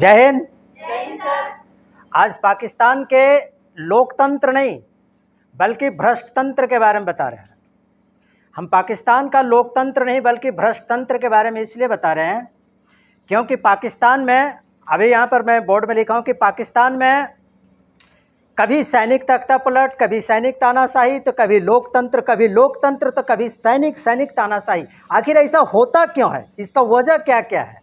जय हिंद आज पाकिस्तान के लोकतंत्र नहीं बल्कि भ्रष्ट तंत्र के बारे में बता रहे हैं हम पाकिस्तान का लोकतंत्र नहीं बल्कि भ्रष्ट तंत्र के बारे में इसलिए बता रहे हैं क्योंकि पाकिस्तान में अभी यहाँ पर मैं बोर्ड में लिखा हूँ कि पाकिस्तान में कभी सैनिक तख्ता पलट कभी सैनिक तानाशाही तो कभी लोकतंत्र कभी लोकतंत्र तो कभी सैनिक सैनिक तानाशाही आखिर ऐसा होता क्यों है इसका वजह क्या क्या है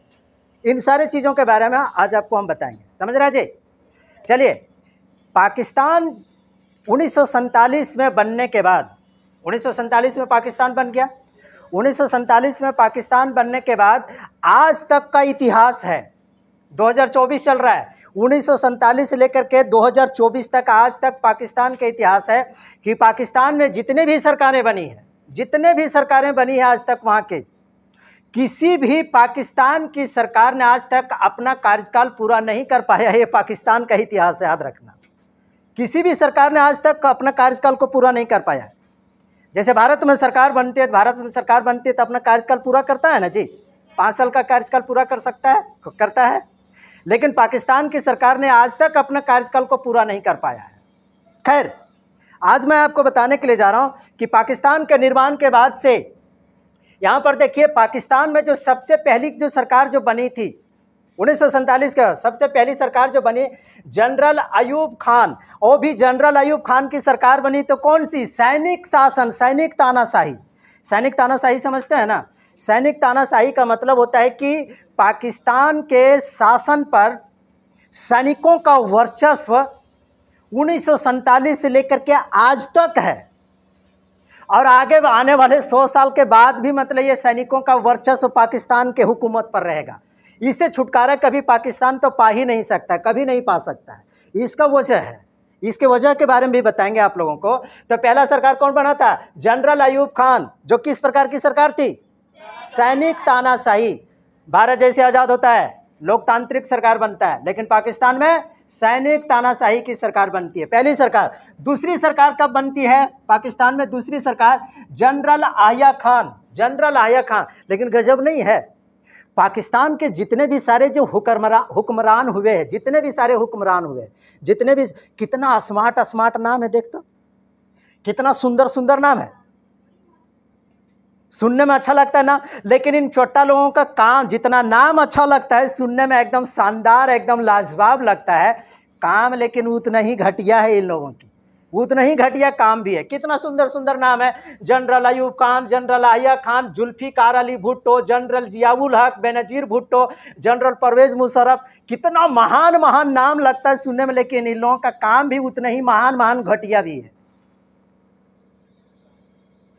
इन सारे चीज़ों के बारे में आज आपको हम बताएंगे समझ रहे जी चलिए पाकिस्तान उन्नीस में बनने के बाद उन्नीस में पाकिस्तान बन गया उन्नीस में पाकिस्तान बनने के बाद आज तक का इतिहास है 2024 चल रहा है उन्नीस से लेकर के 2024 तक आज तक पाकिस्तान का इतिहास है कि पाकिस्तान में जितने भी सरकारें बनी हैं जितने भी सरकारें बनी हैं आज तक वहाँ की किसी भी पाकिस्तान की सरकार ने आज तक अपना कार्यकाल पूरा नहीं कर पाया ये पाकिस्तान का इतिहास याद रखना किसी भी सरकार ने आज तक अपना कार्यकाल को पूरा नहीं कर पाया जैसे भारत में सरकार बनती है तो भारत में सरकार बनती है तो अपना कार्यकाल पूरा करता है ना जी पाँच साल का कार्यकाल पूरा कर सकता है करता है लेकिन पाकिस्तान की सरकार ने आज तक अपना कार्यकाल को पूरा नहीं कर पाया है खैर आज मैं आपको बताने के लिए जा रहा हूँ कि पाकिस्तान के निर्माण के बाद से यहाँ पर देखिए पाकिस्तान में जो सबसे पहली जो सरकार जो बनी थी उन्नीस का सबसे पहली सरकार जो बनी जनरल अयूब खान वो भी जनरल अयूब खान की सरकार बनी तो कौन सी सैनिक शासन सैनिक तानाशाही सैनिक तानाशाही समझते हैं ना सैनिक तानाशाही का मतलब होता है कि पाकिस्तान के शासन पर सैनिकों का वर्चस्व उन्नीस से लेकर के आज तक है और आगे आने वाले सौ साल के बाद भी मतलब ये सैनिकों का वर्चस्व पाकिस्तान के हुकूमत पर रहेगा इससे छुटकारा कभी पाकिस्तान तो पा ही नहीं सकता कभी नहीं पा सकता है इसका वजह है इसके वजह के बारे में भी बताएंगे आप लोगों को तो पहला सरकार कौन बना था जनरल अयूब खान जो किस प्रकार की सरकार थी सैनिक तानाशाही भारत जैसे आज़ाद होता है लोकतांत्रिक सरकार बनता है लेकिन पाकिस्तान में सैनिक तानाशाही की सरकार बनती है पहली सरकार दूसरी सरकार कब बनती है पाकिस्तान में दूसरी सरकार जनरल आया खान जनरल आया खान लेकिन गजब नहीं है पाकिस्तान के जितने भी सारे जो हुक्मरान हुक्मरान हुए हैं जितने भी सारे हुक्मरान हुए जितने भी कितना स्मार्ट स्मार्ट नाम है देख तो कितना सुंदर सुंदर नाम है सुनने में अच्छा लगता है ना लेकिन इन चोटा लोगों का काम जितना नाम अच्छा लगता है सुनने में एकदम शानदार एकदम लाजवाब लगता है काम लेकिन उतना ही घटिया है इन लोगों की उतना ही घटिया काम भी है कितना सुंदर सुंदर नाम है जनरल अयूब खान जनरल आया खान जुल्फिकार अली भुट्टो जनरल जियाउल हक बेनजीर भुट्टो जनरल परवेज मुशरफ कितना महान महान नाम लगता है सुनने में लेकिन इन लोगों का काम भी उतना ही महान महान घटिया भी है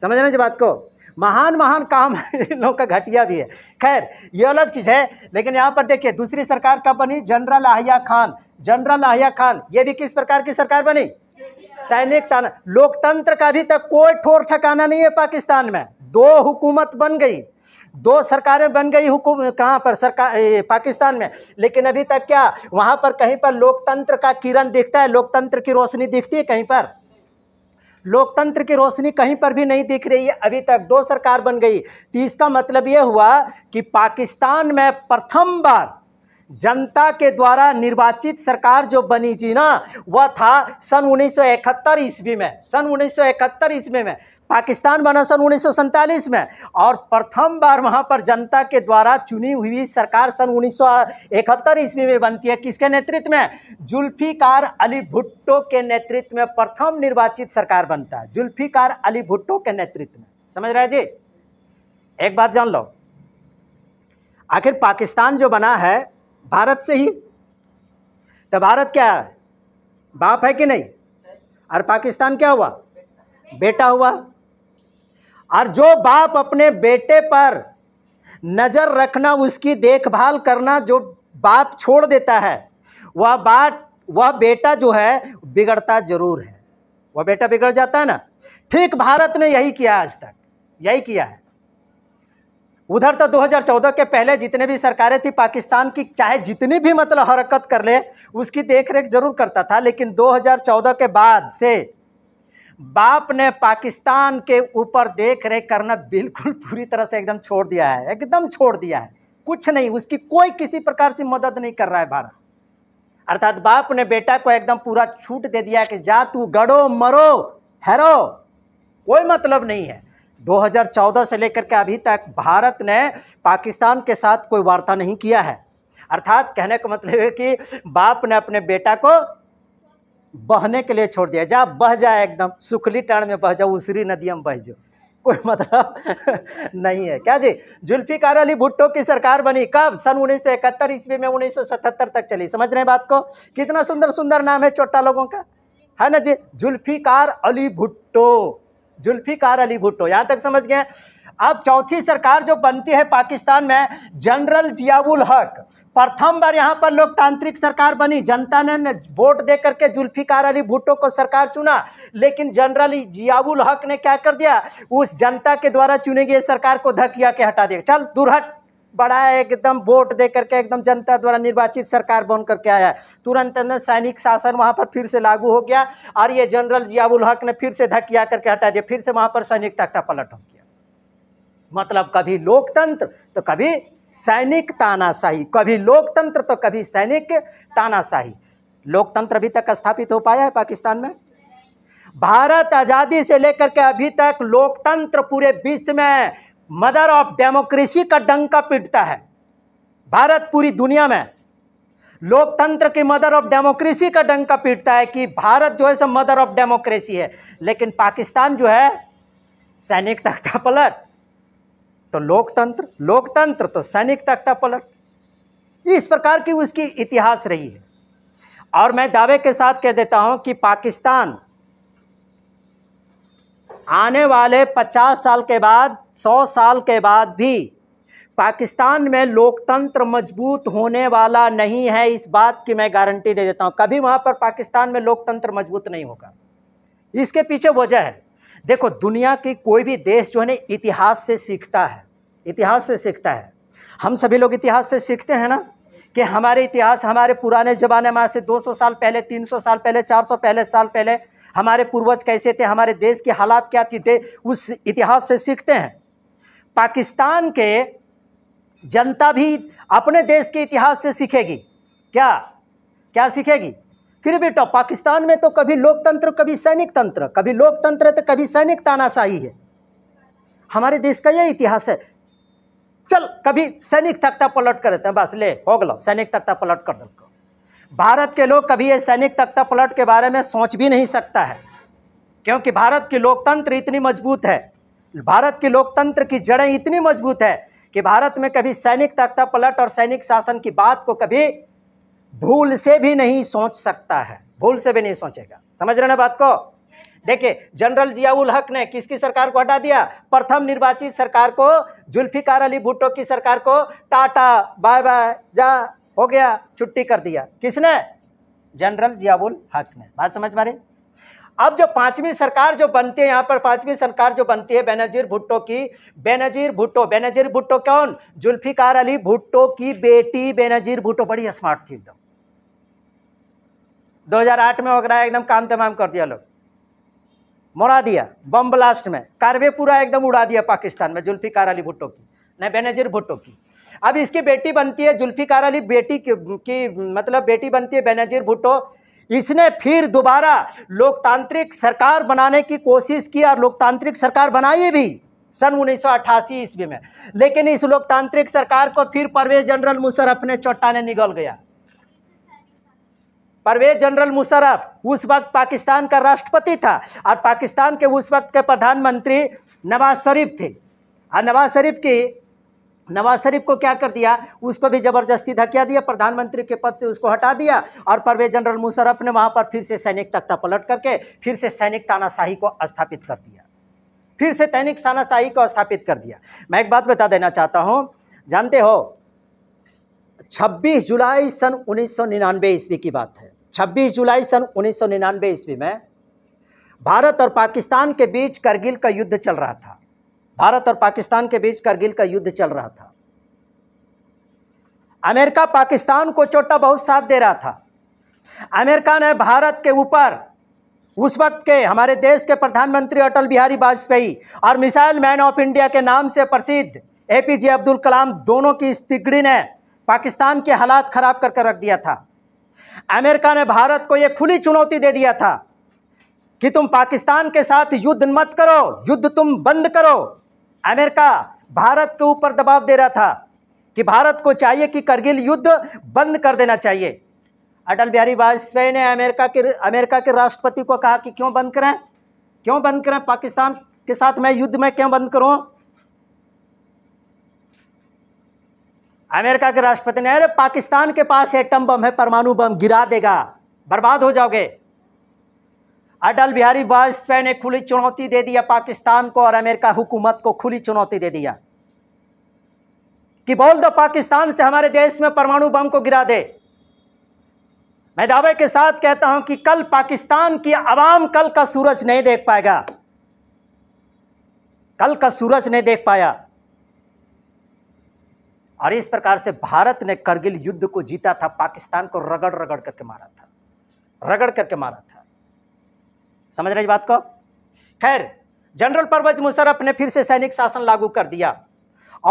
समझ रहे बात को महान महान काम इन का घटिया भी है खैर ये अलग चीज़ है लेकिन यहाँ पर देखिए दूसरी सरकार कब बनी जनरल आहिया खान जनरल आहिया खान ये भी किस प्रकार की सरकार बनी सैनिक ताना लोकतंत्र का अभी तक कोई ठोर ठकाना नहीं है पाकिस्तान में दो हुकूमत बन गई दो सरकारें बन गई हुकूम कहाँ पर सरकार पाकिस्तान में लेकिन अभी तक क्या वहाँ पर कहीं पर लोकतंत्र का किरण दिखता है लोकतंत्र की रोशनी दिखती है कहीं पर लोकतंत्र की रोशनी कहीं पर भी नहीं दिख रही है अभी तक दो सरकार बन गई तो इसका मतलब यह हुआ कि पाकिस्तान में प्रथम बार जनता के द्वारा निर्वाचित सरकार जो बनी जी ना वह था सन 1971 ईस्वी में सन 1971 ईस्वी में पाकिस्तान बना सन उन्नीस में और प्रथम बार वहाँ पर जनता के द्वारा चुनी हुई सरकार सन उन्नीस ईस्वी में बनती है किसके नेतृत्व में जुल्फिकार अली भुट्टो के नेतृत्व में प्रथम निर्वाचित सरकार बनता है जुल्फिकार अली भुट्टो के नेतृत्व में समझ रहे जी एक बात जान लो आखिर पाकिस्तान जो बना है भारत से ही तो भारत क्या है बाप है कि नहीं और पाकिस्तान क्या हुआ बेटा हुआ और जो बाप अपने बेटे पर नज़र रखना उसकी देखभाल करना जो बाप छोड़ देता है वह बाप वह बेटा जो है बिगड़ता ज़रूर है वह बेटा बिगड़ जाता है ना ठीक भारत ने यही किया आज तक यही किया है उधर तो 2014 के पहले जितने भी सरकारें थी पाकिस्तान की चाहे जितनी भी मतलब हरकत कर ले उसकी देख रेख जरूर करता था लेकिन 2014 के बाद से बाप ने पाकिस्तान के ऊपर देख रेख करना बिल्कुल पूरी तरह से एकदम छोड़ दिया है एकदम छोड़ दिया है कुछ नहीं उसकी कोई किसी प्रकार से मदद नहीं कर रहा है भारत अर्थात बाप ने बेटा को एकदम पूरा छूट दे दिया कि जा तू गड़ो मरो हैरो कोई मतलब नहीं है 2014 से लेकर के अभी तक भारत ने पाकिस्तान के साथ कोई वार्ता नहीं किया है अर्थात कहने का मतलब है कि बाप ने अपने बेटा को बहने के लिए छोड़ दिया जा बह जाए एकदम सुखली टाण में बह जाओ उसरी नदी में बह जाओ कोई मतलब नहीं है क्या जी जुल्फिकार अली भुट्टो की सरकार बनी कब सन उन्नीस सौ इकहत्तर ईस्वी में उन्नीस सौ सतहत्तर तक चली समझ रहे हैं बात को कितना सुंदर सुंदर नाम है चोटा लोगों का है ना जी जुल्फिकार अली भुट्टो जुल्फिकार अली भुट्टो यहाँ तक समझ गए अब चौथी सरकार जो बनती है पाकिस्तान में जनरल जियाबुल हक प्रथम बार यहाँ पर लोकतांत्रिक सरकार बनी जनता ने वोट दे करके जुल्फिकार अली भुट्टो को सरकार चुना लेकिन जनरल जियाबुल हक ने क्या कर दिया उस जनता के द्वारा चुने गए सरकार को धकिया के हटा दिया चल दुरहट बड़ा एकदम वोट दे करके एकदम जनता द्वारा निर्वाचित सरकार बन करके आया तुरंत अंदर सैनिक शासन वहाँ पर फिर से लागू हो गया और ये जनरल जियाबुल हक ने फिर से धकिया करके हटा दिया फिर से वहाँ पर सैनिक तख्ता पलट हो गया मतलब कभी लोकतंत्र तो कभी सैनिक तानाशाही कभी लोकतंत्र तो कभी सैनिक तानाशाही लोकतंत्र अभी तक स्थापित हो पाया है पाकिस्तान में भारत आज़ादी से लेकर के अभी तक लोकतंत्र पूरे विश्व में मदर ऑफ डेमोक्रेसी का डंका पीटता है भारत पूरी दुनिया में लोकतंत्र की मदर ऑफ डेमोक्रेसी का डंका पीटता है कि भारत जो है सब मदर ऑफ डेमोक्रेसी है लेकिन पाकिस्तान जो है सैनिक तख्ता पलट तो लोकतंत्र लोकतंत्र तो सैनिक तख्ता पलट इस प्रकार की उसकी इतिहास रही है और मैं दावे के साथ कह देता हूँ कि पाकिस्तान आने वाले 50 साल के बाद 100 साल के बाद भी पाकिस्तान में लोकतंत्र मजबूत होने वाला नहीं है इस बात की मैं गारंटी दे देता हूँ कभी वहाँ पर पाकिस्तान में लोकतंत्र मजबूत नहीं होगा इसके पीछे वजह है देखो दुनिया की कोई भी देश जो है ना इतिहास से सीखता है इतिहास से सीखता है हम सभी लोग इतिहास से सीखते हैं ना कि हमारे इतिहास हमारे पुराने ज़माने में से 200 साल पहले 300 साल पहले 400 पहले साल पहले हमारे पूर्वज कैसे थे हमारे देश के हालात क्या थे उस इतिहास से सीखते हैं पाकिस्तान के जनता भी अपने देश के इतिहास से सीखेगी क्या क्या सीखेगी फिर बेटा तो पाकिस्तान में तो कभी लोकतंत्र कभी सैनिक तंत्र कभी लोकतंत्र तो कभी सैनिक तानाशाही है हमारे देश का यह इतिहास है चल कभी सैनिक तख्ता पलट कर देते हैं बस ले हो गलो सैनिक तख्ता पलट कर दो भारत के लोग कभी ये सैनिक तख्ता पलट के बारे में सोच भी नहीं सकता है क्योंकि भारत की लोकतंत्र इतनी मजबूत है भारत की लोकतंत्र की जड़ें इतनी मजबूत है कि भारत में कभी सैनिक तख्ता पलट और सैनिक शासन की बात को कभी भूल से भी नहीं सोच सकता है भूल से भी नहीं सोचेगा समझ रहे ना बात को देखिए जनरल जियाउल हक ने किसकी सरकार को हटा दिया प्रथम निर्वाचित सरकार को जुल्फिकार अली भुट्टो की सरकार को टाटा बाय बाय जा हो गया छुट्टी कर दिया किसने जनरल जियाबुल हक ने बात समझ मारे अब जो पांचवी सरकार जो बनती है यहाँ पर पांचवी सरकार जो बनती है बेनजीर भुट्टो की बेनजीर भुट्टो बेनजीर भुट्टो कौन जुल्फिकार अली भुट्टो की बेटी बेनजीर भुट्टो बड़ी स्मार्ट थी एकदम 2008 में हो गया एकदम काम तमाम कर दिया लोग मोरा दिया बम ब्लास्ट में कारवे पूरा एकदम उड़ा दिया पाकिस्तान में जुल्फिकार अली भुट्टो की बेनजीर भुट्टो की अब इसकी बेटी बनती है जुल्फिकार अली बेटी की, की मतलब बेटी बनती है बेनजीर भुट्टो इसने फिर दोबारा लोकतांत्रिक सरकार बनाने की कोशिश की और लोकतांत्रिक सरकार बनाई भी सन 1988 ईस्वी में लेकिन इस लोकतांत्रिक सरकार को फिर परवेज जनरल मुशरफ ने चौटाने निकल गया परवेज जनरल मुशरफ उस वक्त पाकिस्तान का राष्ट्रपति था और पाकिस्तान के उस वक्त के प्रधानमंत्री नवाज शरीफ थे और नवाज शरीफ की नवाज शरीफ को क्या कर दिया उसको भी ज़बरदस्ती धक्या दिया प्रधानमंत्री के पद से उसको हटा दिया और परवेज जनरल मुशरफ ने वहाँ पर फिर से सैनिक तख्ता पलट करके फिर से सैनिक तानाशाही को स्थापित कर दिया फिर से सैनिक तानाशाही को स्थापित कर दिया मैं एक बात बता देना चाहता हूँ जानते हो 26 जुलाई सन उन्नीस ईस्वी की बात है छब्बीस जुलाई सन उन्नीस ईस्वी में भारत और पाकिस्तान के बीच करगिल का युद्ध चल रहा था भारत और पाकिस्तान के बीच करगिल का युद्ध चल रहा था अमेरिका पाकिस्तान को छोटा बहुत साथ दे रहा था अमेरिका ने भारत के ऊपर उस वक्त के हमारे देश के प्रधानमंत्री अटल बिहारी वाजपेयी और मिसाइल मैन ऑफ इंडिया के नाम से प्रसिद्ध ए पी जे अब्दुल कलाम दोनों की इस तिगड़ी ने पाकिस्तान के हालात खराब करके रख दिया था अमेरिका ने भारत को यह खुली चुनौती दे दिया था कि तुम पाकिस्तान के साथ युद्ध मत करो युद्ध तुम बंद करो अमेरिका भारत के ऊपर दबाव दे रहा था कि भारत को चाहिए कि करगिल युद्ध बंद कर देना चाहिए अटल बिहारी वाजपेयी ने अमेरिका के अमेरिका के राष्ट्रपति को कहा कि क्यों बंद करें क्यों बंद करें पाकिस्तान के साथ मैं युद्ध में क्यों बंद करूं अमेरिका के राष्ट्रपति ने अरे पाकिस्तान के पास एटम बम है परमाणु बम गिरा देगा बर्बाद हो जाओगे अटल बिहारी वाजपेयी ने खुली चुनौती दे दिया पाकिस्तान को और अमेरिका हुकूमत को खुली चुनौती दे दिया कि बोल दो पाकिस्तान से हमारे देश में परमाणु बम को गिरा दे मैं दावे के साथ कहता हूं कि कल पाकिस्तान की आवाम कल का सूरज नहीं देख पाएगा कल का सूरज नहीं देख पाया और इस प्रकार से भारत ने करगिल युद्ध को जीता था पाकिस्तान को रगड़ रगड़ करके मारा था रगड़ करके मारा था समझ रहे इस बात को खैर जनरल परवेज मुशरफ ने फिर से सैनिक शासन लागू कर दिया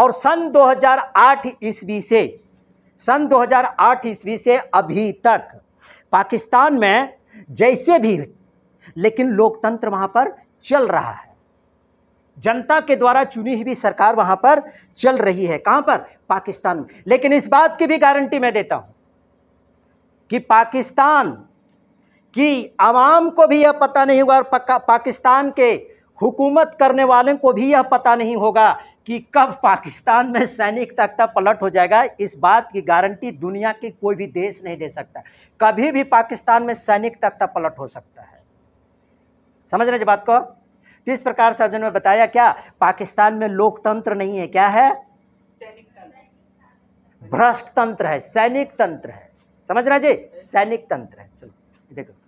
और सन 2008 ईस्वी से सन 2008 ईस्वी से अभी तक पाकिस्तान में जैसे भी लेकिन लोकतंत्र वहां पर चल रहा है जनता के द्वारा चुनी हुई सरकार वहां पर चल रही है कहां पर पाकिस्तान में लेकिन इस बात की भी गारंटी मैं देता हूं कि पाकिस्तान कि आवाम को भी यह पता नहीं होगा और पाकिस्तान के हुकूमत करने वाले को भी यह पता नहीं होगा कि कब पाकिस्तान में सैनिक तख्ता पलट हो जाएगा इस बात की गारंटी दुनिया के कोई भी देश नहीं दे सकता कभी भी पाकिस्तान में सैनिक तख्ता पलट हो सकता है समझ रहे जी बात को तो इस प्रकार से ने बताया क्या पाकिस्तान में लोकतंत्र नहीं है क्या है भ्रष्ट तंत्र है सैनिक तंत्र है समझ रहे जी सैनिक तंत्र है चलो देखो